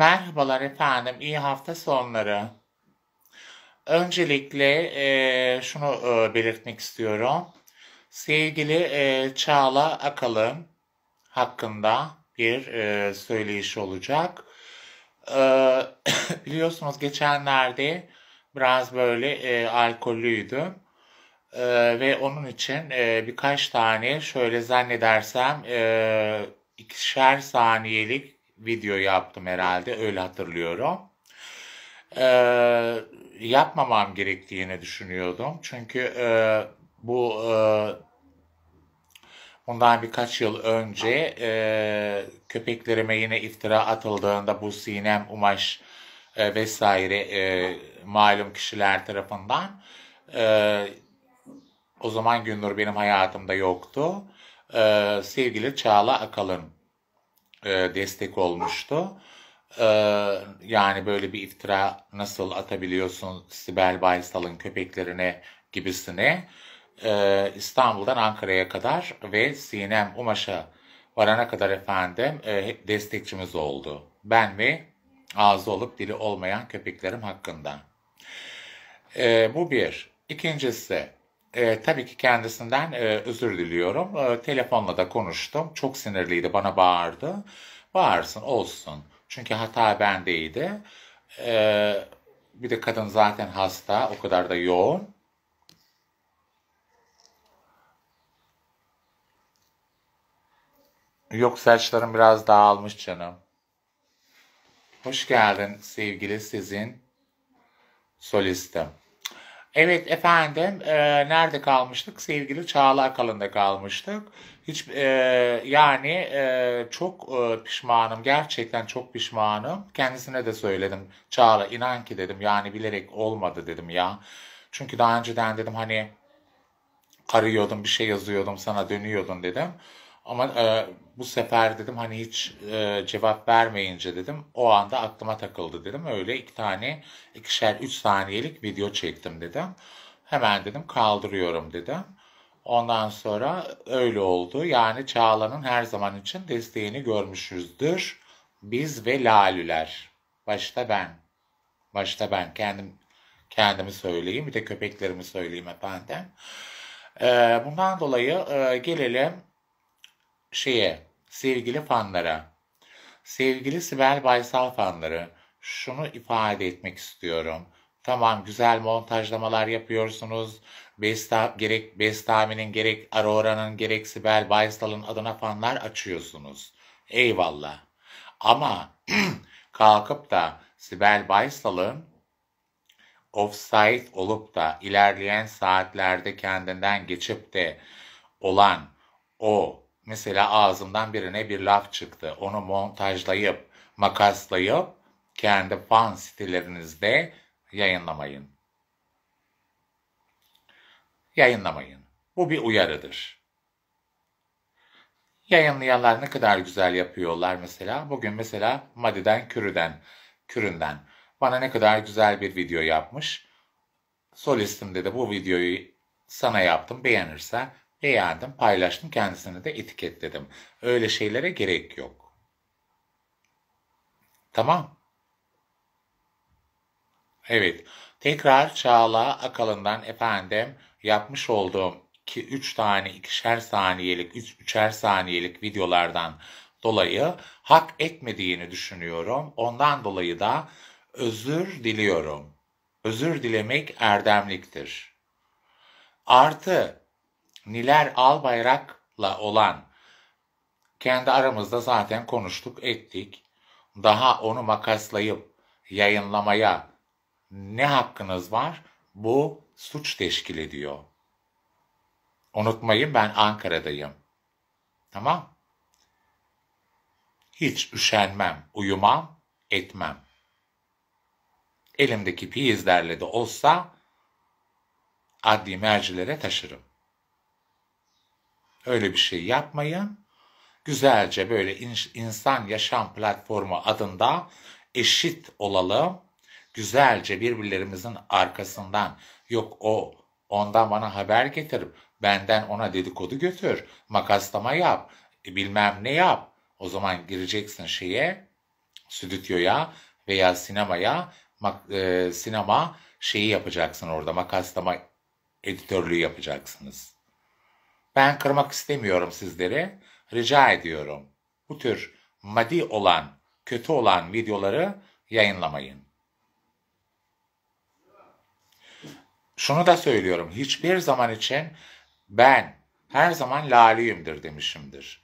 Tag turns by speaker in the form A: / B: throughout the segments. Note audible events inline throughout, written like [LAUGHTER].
A: Merhabalar efendim, iyi hafta sonları. Öncelikle e, şunu e, belirtmek istiyorum. Sevgili e, Çağla Akalın hakkında bir e, söyleyişi olacak. E, [COUGHS] biliyorsunuz geçenlerde biraz böyle e, alkollüydüm. E, ve onun için e, birkaç tane şöyle zannedersem e, ikişer saniyelik video yaptım herhalde öyle hatırlıyorum. E, yapmamam gerektiğini düşünüyordum. Çünkü e, bu e, bundan birkaç yıl önce e, köpeklerime yine iftira atıldığında bu Sinem Umaş e, vesaire e, malum kişiler tarafından e, o zaman Gündür benim hayatımda yoktu. E, sevgili Çağla Akalın e, destek olmuştu. E, yani böyle bir iftira nasıl atabiliyorsun Sibel Baysal'ın köpeklerine gibisine. E, İstanbul'dan Ankara'ya kadar ve Sinem Umaş'a varana kadar efendim e, destekçimiz oldu. Ben ve ağzı olup dili olmayan köpeklerim hakkında. E, bu bir. İkincisi e, tabii ki kendisinden e, özür diliyorum. E, telefonla da konuştum. Çok sinirliydi, bana bağırdı. Bağırsın, olsun. Çünkü hata bendeydi. E, bir de kadın zaten hasta, o kadar da yoğun. Yok saçlarım biraz dağılmış canım. Hoş geldin sevgili sizin solistim. Evet efendim, e, nerede kalmıştık? Sevgili Çağlar Kalın'da kalmıştık. Hiç e, yani e, çok e, pişmanım, gerçekten çok pişmanım. Kendisine de söyledim. Çağla inan ki dedim yani bilerek olmadı dedim ya. Çünkü daha önceden dedim hani karıyordum, bir şey yazıyordum, sana dönüyordum dedim. Ama e, bu sefer dedim hani hiç e, cevap vermeyince dedim o anda aklıma takıldı dedim. Öyle iki tane ikişer üç saniyelik video çektim dedim. Hemen dedim kaldırıyorum dedim. Ondan sonra öyle oldu. Yani Çağla'nın her zaman için desteğini görmüşüzdür. Biz ve Lalüler. Başta ben. Başta ben kendim kendimi söyleyeyim. Bir de köpeklerimi söyleyeyim efendim. E, bundan dolayı e, gelelim şeye, sevgili fanlara, sevgili Sibel Baysal fanları şunu ifade etmek istiyorum. Tamam güzel montajlamalar yapıyorsunuz. Besta, gerek Bestami'nin gerek Aurora'nın gerek Sibel Baysal'ın adına fanlar açıyorsunuz. Eyvallah. Ama [CLEARS THROAT] kalkıp da Sibel Baysal'ın offside olup da ilerleyen saatlerde kendinden geçip de olan o Mesela ağzımdan birine bir laf çıktı. Onu montajlayıp, makaslayıp kendi fan sitelerinizde yayınlamayın. Yayınlamayın. Bu bir uyarıdır. Yayınlayanlar ne kadar güzel yapıyorlar mesela. Bugün mesela Madi'den Kürü'den, Kürü'nden bana ne kadar güzel bir video yapmış. Solistim dedi bu videoyu sana yaptım beğenirse beğendim, paylaştım, kendisini de etiketledim. Öyle şeylere gerek yok. Tamam. Evet, tekrar Çağla Akalın'dan efendim yapmış olduğum 2 3 tane ikişer saniyelik, 3 üç, üçer saniyelik videolardan dolayı hak etmediğini düşünüyorum. Ondan dolayı da özür diliyorum. Özür dilemek erdemliktir. Artı Niler Albayrak'la olan kendi aramızda zaten konuştuk ettik. Daha onu makaslayıp yayınlamaya ne hakkınız var? Bu suç teşkil ediyor. Unutmayın ben Ankara'dayım. Tamam? Hiç üşenmem, uyumam, etmem. Elimdeki piyizlerle de olsa adli mercilere taşırım öyle bir şey yapmayın. Güzelce böyle insan yaşam platformu adında eşit olalım. Güzelce birbirlerimizin arkasından yok o ondan bana haber getir, benden ona dedikodu götür, makaslama yap, bilmem ne yap. O zaman gireceksin şeye, stüdyoya veya sinemaya, e, sinema şeyi yapacaksın orada, makaslama editörlüğü yapacaksınız. Ben kırmak istemiyorum sizleri. Rica ediyorum. Bu tür maddi olan, kötü olan videoları yayınlamayın. Şunu da söylüyorum. Hiçbir zaman için ben her zaman laliyimdir demişimdir.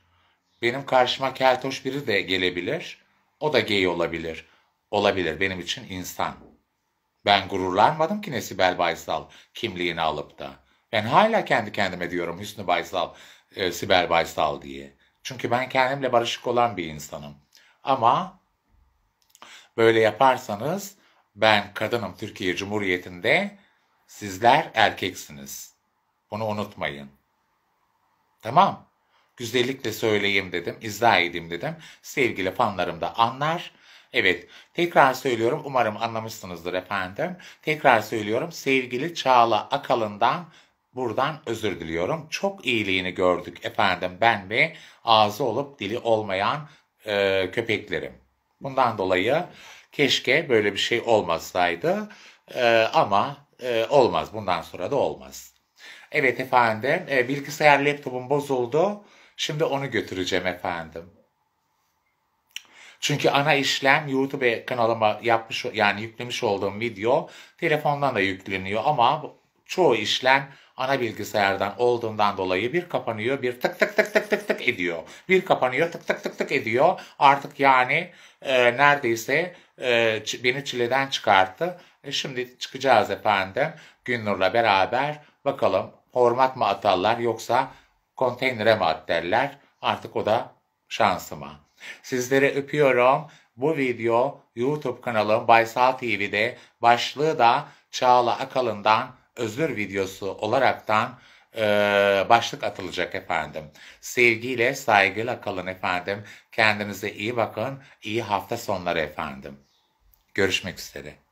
A: Benim karşıma keltoş biri de gelebilir. O da gay olabilir. Olabilir benim için insan. Ben gururlanmadım ki Nesibel Baysal kimliğini alıp da. Ben hala kendi kendime diyorum Hüsnü Baysal, e, Sibel Baysal diye. Çünkü ben kendimle barışık olan bir insanım. Ama böyle yaparsanız ben kadınım Türkiye Cumhuriyeti'nde sizler erkeksiniz. Bunu unutmayın. Tamam. Güzellikle söyleyeyim dedim, izah edeyim dedim. Sevgili fanlarım da anlar. Evet, tekrar söylüyorum. Umarım anlamışsınızdır efendim. Tekrar söylüyorum. Sevgili Çağla Akalın'dan Buradan özür diliyorum. Çok iyiliğini gördük efendim ben ve ağzı olup dili olmayan e, köpeklerim. Bundan dolayı keşke böyle bir şey olmasaydı e, ama e, olmaz. Bundan sonra da olmaz. Evet efendim e, bilgisayar laptopum bozuldu. Şimdi onu götüreceğim efendim. Çünkü ana işlem YouTube kanalıma yapmış yani yüklemiş olduğum video telefondan da yükleniyor ama çoğu işlem ana bilgisayardan olduğundan dolayı bir kapanıyor, bir tık tık tık tık tık tık ediyor. Bir kapanıyor, tık tık tık tık ediyor. Artık yani e, neredeyse e, beni çileden çıkarttı. E, şimdi çıkacağız efendim Günnur'la beraber. Bakalım format mı atarlar yoksa konteynere mi atarlar? Artık o da şansıma. Sizleri öpüyorum. Bu video YouTube kanalım Baysal TV'de başlığı da Çağla Akalın'dan özür videosu olaraktan e, başlık atılacak efendim. Sevgiyle, saygıyla kalın efendim. Kendinize iyi bakın. İyi hafta sonları efendim. Görüşmek üzere.